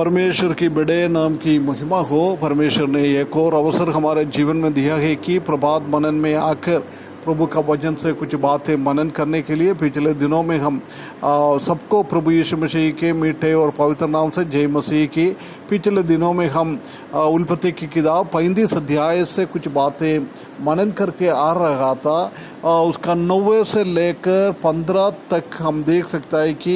परमेश्वर की बड़े नाम की महिमा हो परमेश्वर ने एक और अवसर हमारे जीवन में दिया है कि प्रभात मनन में आकर प्रभु का वचन से कुछ बातें मनन करने के लिए पिछले दिनों में हम सबको प्रभु यीशु मसीह के मीठे और पवित्र नाम से जय मसीह की पिछले दिनों में हम उल्पति की किताब पैंतीस अध्याय से कुछ बातें मनन करके आ रहा था उसका नब्बे से लेकर पंद्रह तक हम देख सकता है कि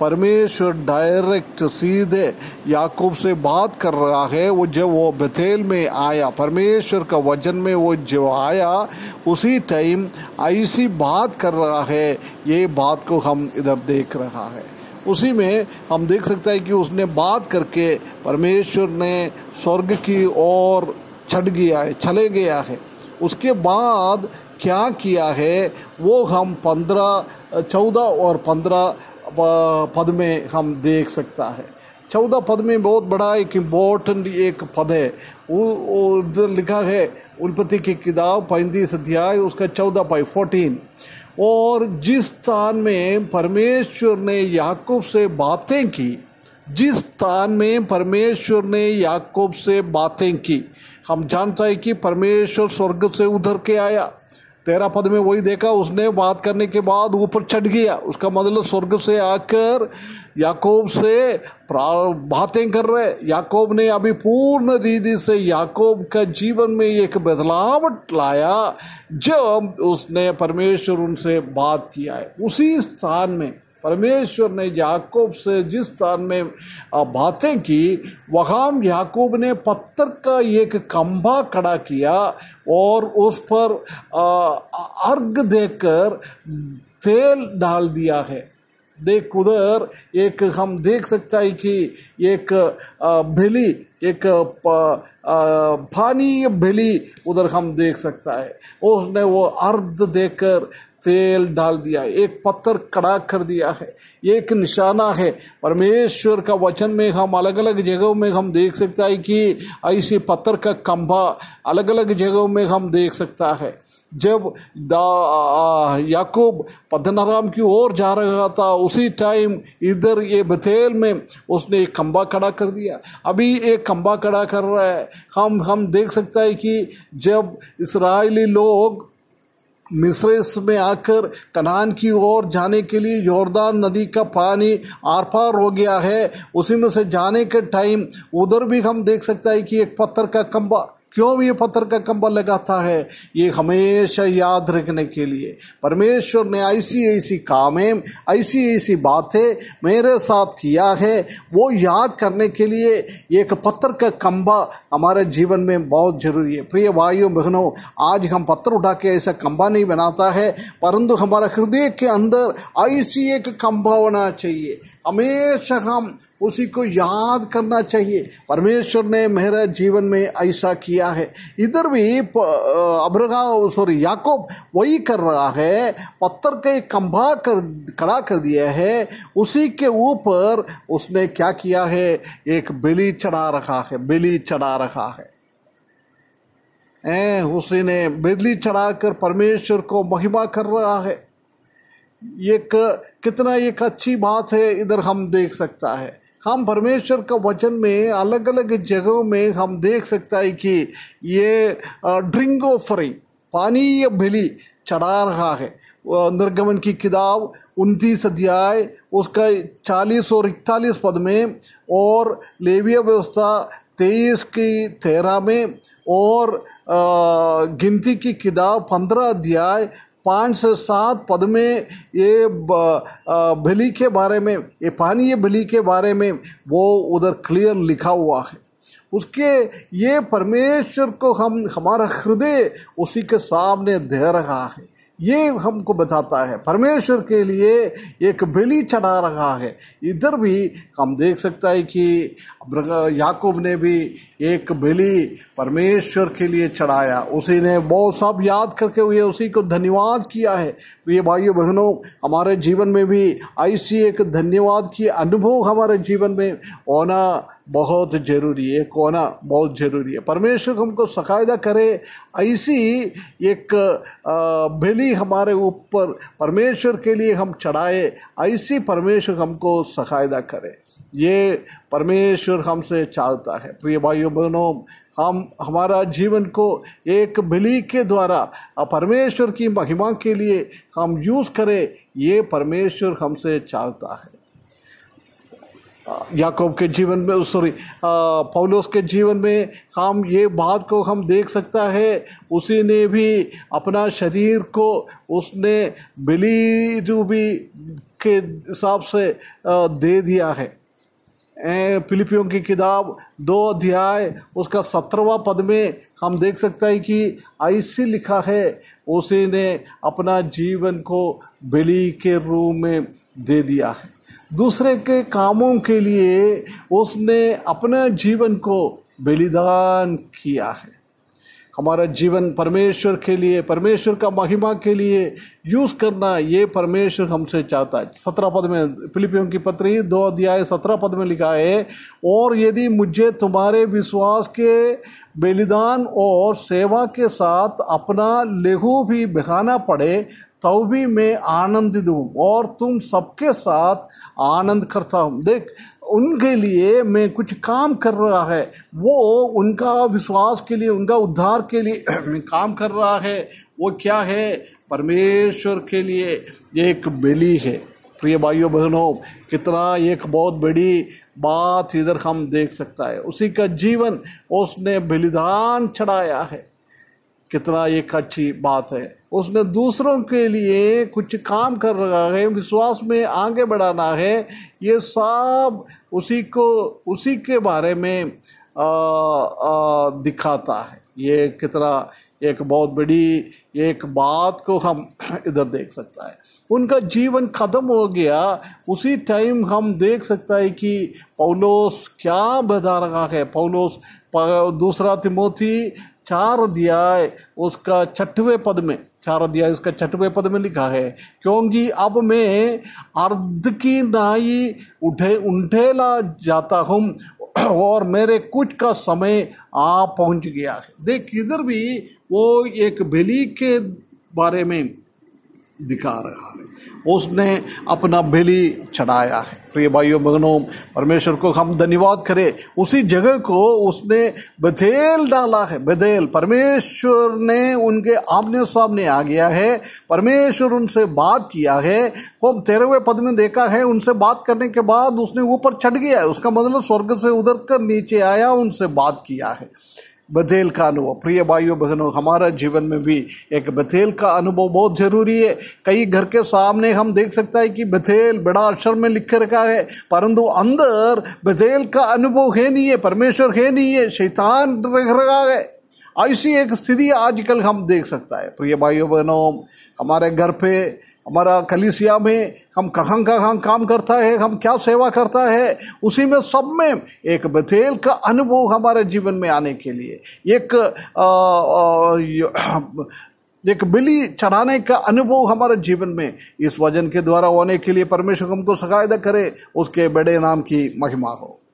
परमेश्वर डायरेक्ट सीधे याकूब से बात कर रहा है वो जब वो बथेल में आया परमेश्वर का वजन में वो जब आया उसी टाइम ऐसी बात कर रहा है ये बात को हम इधर देख रहा है उसी में हम देख सकते हैं कि उसने बात करके परमेश्वर ने स्वर्ग की ओर चढ़ गया है चले गया है उसके बाद क्या किया है वो हम पंद्रह चौदह और पंद्रह पद में हम देख सकता है चौदह पद में बहुत बड़ा एक इम्पोर्टेंट एक पद है वो उधर लिखा है उल्पति की किताब पैंतीस अध्याय उसका चौदह पाई फोर्टीन और जिस स्थान में परमेश्वर ने याकूब से बातें की जिस स्थान में परमेश्वर ने याकूब से बातें की हम जानते हैं कि परमेश्वर स्वर्ग से उधर के आया तेरा पद में वही देखा उसने बात करने के बाद ऊपर चढ़ गया उसका मतलब स्वर्ग से आकर याकोब से बातें कर रहे याकोब ने अभी पूर्ण रीति से याकोब का जीवन में एक बदलाव लाया जब उसने परमेश्वर उनसे बात किया है उसी स्थान में परमेश्वर ने याकूब से जिस स्थान में बातें की वहाँ याकूब ने पत्थर का एक खम्भा खड़ा किया और उस पर अर्घ देकर तेल डाल दिया है देख उधर एक हम देख सकता है कि एक भेली एक पानी भेली उधर हम देख सकता है उसने वो अर्ध देकर तेल डाल दिया है एक पत्थर कड़ा कर दिया है एक निशाना है परमेश्वर का वचन में हम अलग अलग जगहों में हम देख सकता है कि ऐसे पत्थर का खंभा अलग अलग जगहों में हम देख सकता है जब याकूब पदनाराम की ओर जा रहा था उसी टाइम इधर ये बथेल में उसने एक खम्बा खड़ा कर दिया अभी एक खम्बा खड़ा कर रहा है हम हम देख सकता है कि जब इसराइली लोग मिस्र में आकर कनान की ओर जाने के लिए योरदान नदी का पानी आर पार हो गया है उसी में से जाने के टाइम उधर भी हम देख सकते हैं कि एक पत्थर का कंबा क्यों ये पत्थर का कंबल लगाता है ये हमेशा याद रखने के लिए परमेश्वर ने ऐसी ऐसी कामें ऐसी ऐसी बातें मेरे साथ किया है वो याद करने के लिए एक पत्थर का कंबा हमारे जीवन में बहुत जरूरी है प्रिय भाइयों बहनों आज हम पत्थर उठा के ऐसा कंबा नहीं बनाता है परंतु हमारा हृदय के अंदर ऐसी एक कंबा होना चाहिए हमेशा हम उसी को याद करना चाहिए परमेश्वर ने मेरा जीवन में ऐसा किया है इधर भी अब्रगा सॉरी याकोब वही कर रहा है पत्थर के कंभा कर खड़ा कर दिया है उसी के ऊपर उसने क्या किया है एक बिली चढ़ा रखा है बिली चढ़ा रखा है उसी ने बिजली चढ़ाकर परमेश्वर को महिमा कर रहा है एक कितना एक अच्छी बात है इधर हम देख सकता है हम परमेश्वर का वचन में अलग अलग जगहों में हम देख सकता है कि ये ड्रिंक ऑफरिंग पानीय बलि चढ़ा रहा है निर्गमन की किताब उनतीस अध्याय उसका चालीस और इकतालीस पद में और लेविया व्यवस्था तेईस की तेरह में और गिनती की किताब पंद्रह अध्याय पाँच से सात पद में ये भली के बारे में ये पानी भली के बारे में वो उधर क्लियर लिखा हुआ है उसके ये परमेश्वर को हम हमारा हृदय उसी के सामने दे रहा है ये हमको बताता है परमेश्वर के लिए एक बिली चढ़ा रहा है इधर भी हम देख सकता है कि याकूब ने भी एक बलि परमेश्वर के लिए चढ़ाया उसी ने बहुत सब याद करके हुए उसी को धन्यवाद किया है ये भाइयों बहनों हमारे जीवन में भी ऐसी एक धन्यवाद की अनुभव हमारे जीवन में होना बहुत जरूरी है कोना बहुत जरूरी है परमेश्वर हमको सकायदा करे ऐसी एक बलि हमारे ऊपर परमेश्वर के लिए हम चढ़ाए ऐसी परमेश्वर हमको सकायदा करे ये परमेश्वर हमसे चाहता है प्रिय भाइयों बहनों हम हमारा जीवन को एक बिली के द्वारा परमेश्वर की महिमा के लिए हम यूज़ करें ये परमेश्वर हमसे चाहता है याकोब के जीवन में सॉरी पौलोस के जीवन में हम ये बात को हम देख सकता है उसी ने भी अपना शरीर को उसने बिली रूबी के हिसाब से दे दिया है फिलिपियों की किताब दो अध्याय उसका सत्रहवा पद में हम देख सकते हैं कि ऐसे लिखा है उसी ने अपना जीवन को बलि के रूप में दे दिया है दूसरे के कामों के लिए उसने अपने जीवन को बलिदान किया है हमारा जीवन परमेश्वर के लिए परमेश्वर का महिमा के लिए यूज़ करना ये परमेश्वर हमसे चाहता है सत्रह पद में फिलिपियों की पत्री दो अध्याय सत्रह पद में लिखा है और यदि मुझे तुम्हारे विश्वास के बलिदान और सेवा के साथ अपना लेहू भी बहाना पड़े भी में आनंदित हूँ और तुम सबके साथ आनंद करता हूँ देख उनके लिए मैं कुछ काम कर रहा है वो उनका विश्वास के लिए उनका उद्धार के लिए मैं काम कर रहा है वो क्या है परमेश्वर के लिए एक बलि है प्रिय भाइयों बहनों कितना एक बहुत बड़ी बात इधर हम देख सकता है उसी का जीवन उसने बलिदान चढ़ाया है कितना एक अच्छी बात है उसने दूसरों के लिए कुछ काम कर रहा है विश्वास में आगे बढ़ाना है ये सब उसी को उसी के बारे में आ, आ, दिखाता है ये कितना एक बहुत बड़ी एक बात को हम इधर देख सकता है उनका जीवन खत्म हो गया उसी टाइम हम देख सकता है कि पौलोस क्या बता रहा है पौलोस दूसरा तिमोथी चार दिया उसका छठवें पद में चार अध्याय उसका छठवें पद में लिखा है क्योंकि अब मैं अर्ध की नाई उठे उठेला जाता हूँ और मेरे कुछ का समय आ पहुंच गया है देख इधर भी वो एक बिली के बारे में दिखा रहा है उसने अपना बेली चढ़ाया है प्रिय भाइयों बहनों परमेश्वर को हम धन्यवाद करें उसी जगह को उसने बधेल डाला है बधेल परमेश्वर ने उनके आमने सामने आ गया है परमेश्वर उनसे बात किया है वो तेरहवें पद में देखा है उनसे बात करने के बाद उसने ऊपर चढ़ गया है उसका मतलब स्वर्ग से उधर कर नीचे आया उनसे बात किया है बथेल का अनुभव प्रिय भाइयों बहनों हमारा जीवन में भी एक बथेल का अनुभव बहुत ज़रूरी है कई घर के सामने हम देख सकता है कि बथेल बड़ा अक्षर में लिख रखा है परंतु अंदर बथेल का अनुभव है नहीं है परमेश्वर है नहीं है शैतान रख रखा है ऐसी एक स्थिति आजकल हम देख सकता है प्रिय भाइयों बहनों हमारे घर पे हमारा कलिसिया में हम कहाँ कहाँ काम करता है हम क्या सेवा करता है उसी में सब में एक बथेल का अनुभव हमारे जीवन में आने के लिए एक आ, आ, एक बिली चढ़ाने का अनुभव हमारे जीवन में इस वजन के द्वारा होने के लिए परमेश्वर हमको सहायता करे उसके बड़े नाम की महिमा हो